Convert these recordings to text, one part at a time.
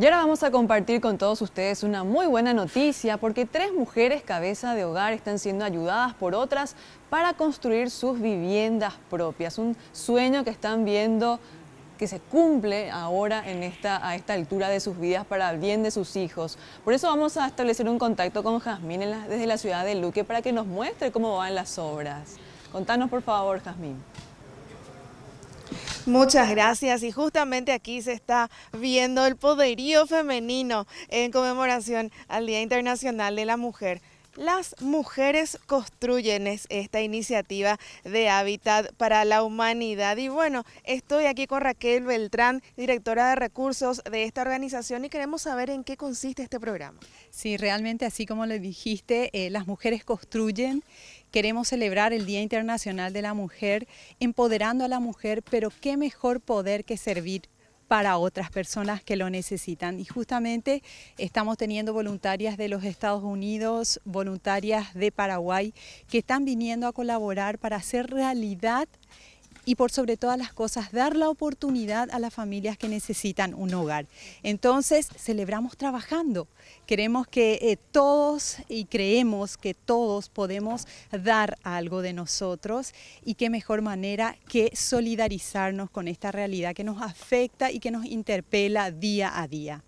Y ahora vamos a compartir con todos ustedes una muy buena noticia porque tres mujeres cabeza de hogar están siendo ayudadas por otras para construir sus viviendas propias. Un sueño que están viendo que se cumple ahora en a esta altura de sus vidas para el bien de sus hijos. Por eso vamos a establecer un contacto con Jazmín desde la ciudad de Luque para que nos muestre cómo van las obras. Contanos por favor, Jazmín. Muchas gracias y justamente aquí se está viendo el poderío femenino en conmemoración al Día Internacional de la Mujer. Las mujeres construyen esta iniciativa de Hábitat para la Humanidad. Y bueno, estoy aquí con Raquel Beltrán, directora de recursos de esta organización, y queremos saber en qué consiste este programa. Sí, realmente así como le dijiste, eh, las mujeres construyen Queremos celebrar el Día Internacional de la Mujer, empoderando a la mujer, pero qué mejor poder que servir para otras personas que lo necesitan. Y justamente estamos teniendo voluntarias de los Estados Unidos, voluntarias de Paraguay, que están viniendo a colaborar para hacer realidad y por sobre todas las cosas dar la oportunidad a las familias que necesitan un hogar. Entonces celebramos trabajando, queremos que eh, todos y creemos que todos podemos dar algo de nosotros y qué mejor manera que solidarizarnos con esta realidad que nos afecta y que nos interpela día a día.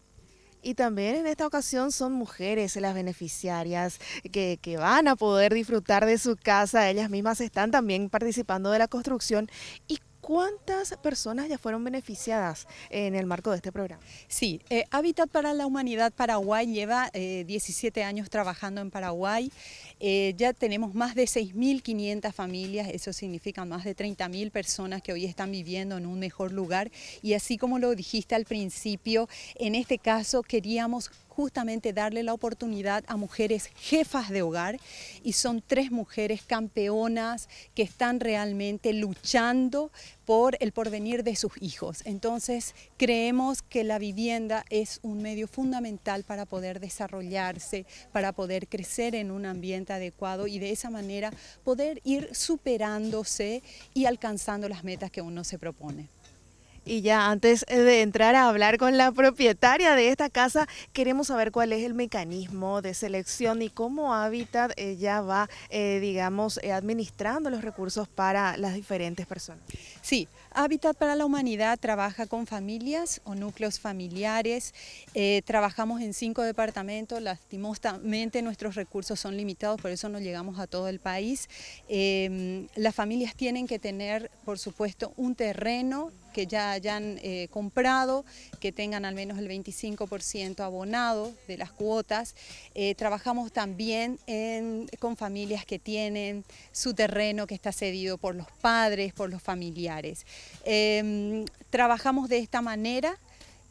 Y también en esta ocasión son mujeres las beneficiarias que, van a poder disfrutar de su casa. Ellas mismas están también participando de la construcción. ¿Y ¿Cuántas personas ya fueron beneficiadas en el marco de este programa? Sí, eh, Hábitat para la Humanidad Paraguay lleva 17 eh, años trabajando en Paraguay. Eh, ya tenemos más de 6.500 familias, eso significa más de 30.000 personas que hoy están viviendo en un mejor lugar. Y así como lo dijiste al principio, en este caso queríamos justamente darle la oportunidad a mujeres jefas de hogar y son tres mujeres campeonas que están realmente luchando por el porvenir de sus hijos. Entonces creemos que la vivienda es un medio fundamental para poder desarrollarse, para poder crecer en un ambiente adecuado y de esa manera poder ir superándose y alcanzando las metas que uno se propone. Y ya antes eh, de entrar a hablar con la propietaria de esta casa, queremos saber cuál es el mecanismo de selección y cómo Habitat eh, ya va, eh, digamos, administrando los recursos para las diferentes personas. Sí, Habitat para la Humanidad trabaja con familias o núcleos familiares. trabajamos en cinco departamentos. Lastimosamente nuestros recursos son limitados, por eso no llegamos a todo el país. Em, las familias tienen que tener, por supuesto, un terreno que ya hayan eh, comprado, que tengan al menos el 25% abonado de las cuotas. Eh, trabajamos también con familias que tienen su terreno que está cedido por los padres, por los familiares. Em, trabajamos de esta manera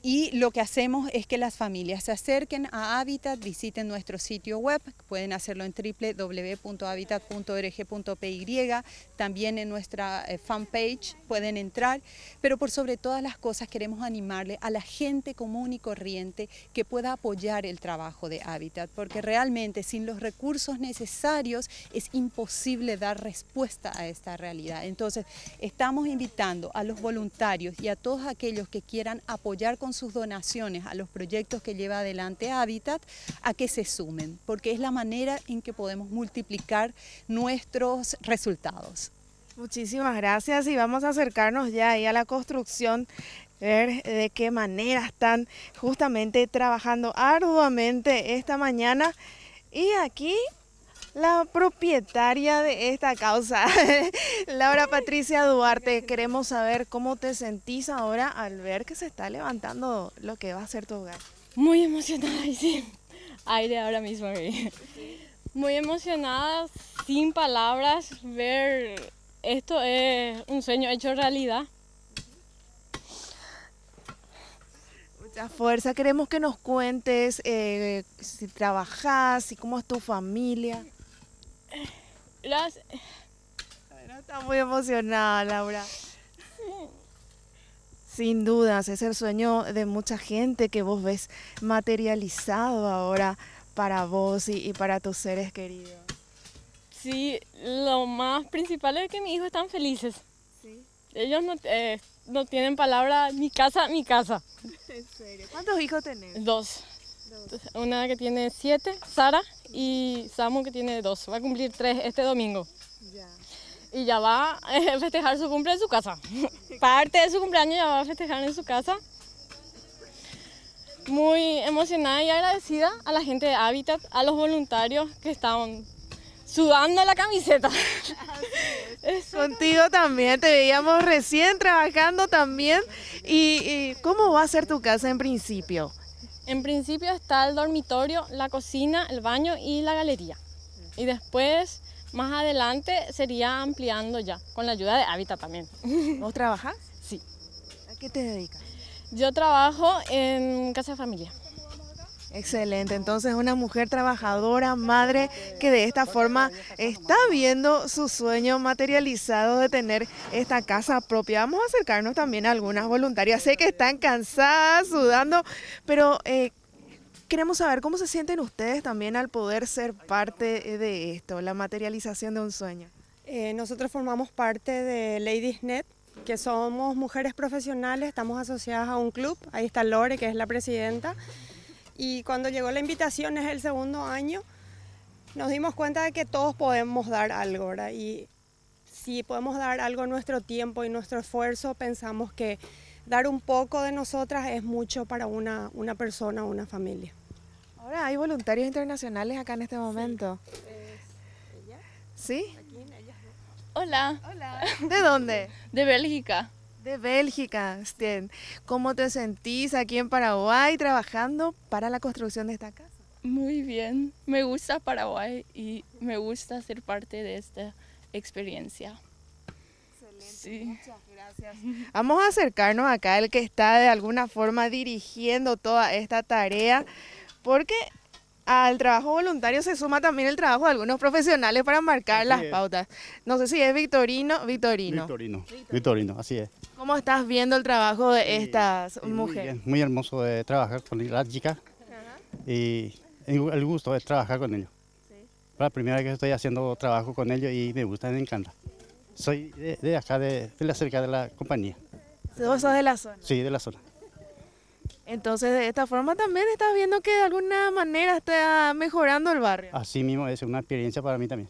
y lo que hacemos es que las familias se acerquen a Habitat, visiten nuestro sitio web, pueden hacerlo en www.habitat.org.py, también en nuestra eh, fanpage pueden entrar, pero por sobre todas las cosas queremos animarle a la gente común y corriente que pueda apoyar el trabajo de Habitat, porque realmente sin los recursos necesarios es imposible dar respuesta a esta realidad. Entonces, estamos invitando a los voluntarios y a todos aquellos que quieran apoyar con sus donaciones a los proyectos que lleva adelante Habitat a que se sumen, porque es la manera en que podemos multiplicar nuestros resultados. Muchísimas gracias y vamos a acercarnos ya ahí a la construcción ver de qué manera están justamente trabajando arduamente esta mañana. Y aquí la propietaria de esta causa, Laura Patricia Duarte, queremos saber cómo te sentís ahora al ver que se está levantando lo que va a ser tu hogar. Muy emocionada, sí. Aire ahora mismo. Muy emocionada, sin palabras, ver esto es un sueño hecho realidad. Mucha fuerza, queremos que nos cuentes eh, si trabajas, y cómo es tu familia. Las... está muy emocionada, Laura. Sin dudas, es el sueño de mucha gente que vos ves materializado ahora para vos y, para tus seres queridos. Sí, lo más principal es que mis hijos están felices. Ellos eh, no, tienen palabra, mi casa, mi casa. ¿Cuántos hijos tenés? Dos. Una que tiene siete, Sara, y Samu que tiene dos, va a cumplir tres este domingo. Y ya va a festejar su cumple en su casa. Parte de su cumpleaños ya va a festejar en su casa. Muy emocionada y agradecida a la gente de Habitat, a los voluntarios que estaban sudando la camiseta. Contigo también, te veíamos recién trabajando también. ¿Y cómo va a ser tu casa en principio? En principio está el dormitorio, la cocina, el baño y la galería. Y después, más adelante, sería ampliando ya, con la ayuda de Hábitat también. ¿Vos trabajás? Sí. ¿A qué te dedicas? Yo trabajo en casa de familia. Excelente, entonces una mujer trabajadora, madre, que de esta forma está viendo su sueño materializado de tener esta casa propia. Vamos a acercarnos también a algunas voluntarias. Sé que están cansadas, sudando, pero eh, queremos saber cómo se sienten ustedes también al poder ser parte de esto, la materialización de un sueño. Eh, nosotros formamos parte de Ladies Net, que somos mujeres profesionales, estamos asociadas a un club, ahí está Lore, que es la presidenta, y cuando llegó la invitación, es el segundo año, nos dimos cuenta de que todos podemos dar algo, Y si podemos dar algo nuestro tiempo y nuestro esfuerzo, pensamos que dar un poco de nosotras es mucho para una, persona o una familia. Ahora hay voluntarios internacionales acá en este momento. ¿Sí? ¿Sí? Hola. Hola. ¿De dónde? De Bélgica. De Bélgica, Sten. ¿Cómo te sentís aquí en Paraguay trabajando para la construcción de esta casa? Muy bien, me gusta Paraguay y me gusta ser parte de esta experiencia. Excelente, muchas gracias. Vamos a acercarnos acá al que está de alguna forma dirigiendo toda esta tarea, porque al trabajo voluntario se suma también el trabajo de algunos profesionales para marcar las pautas. No sé si es Victorino, Victorino. Victorino, Victorino, así es. ¿Cómo estás viendo el trabajo de estas mujeres? Muy, muy, hermoso de trabajar con las chicas y el gusto es trabajar con ellos. Sí. La primera vez que estoy haciendo trabajo con ellos y me gusta, me encanta. Soy de, acá, de, la cerca de la compañía. ¿Vos sos de la zona? Sí, de la zona. Entonces, de esta forma también estás viendo que de alguna manera está mejorando el barrio. Así mismo es una experiencia para mí también.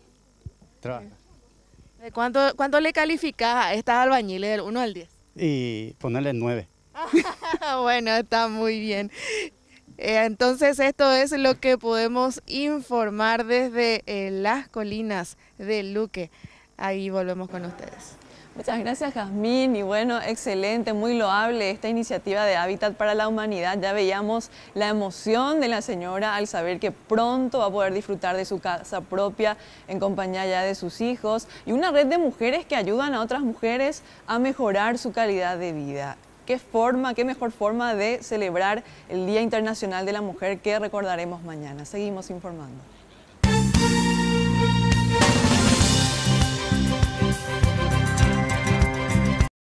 cuánto, le calificas a estas albañiles del 1 al 10? Y ponerle 9. bueno, está muy bien. Eh, entonces esto es lo que podemos informar desde eh, las colinas de Luque ahí volvemos con ustedes. Muchas gracias, Jazmín. Y bueno, excelente, muy loable esta iniciativa de Hábitat para la Humanidad. Ya veíamos la emoción de la señora al saber que pronto va a poder disfrutar de su casa propia en compañía ya de sus hijos y una red de mujeres que ayudan a otras mujeres a mejorar su calidad de vida. ¿Qué forma, qué mejor forma de celebrar el Día Internacional de la Mujer que recordaremos mañana? Seguimos informando.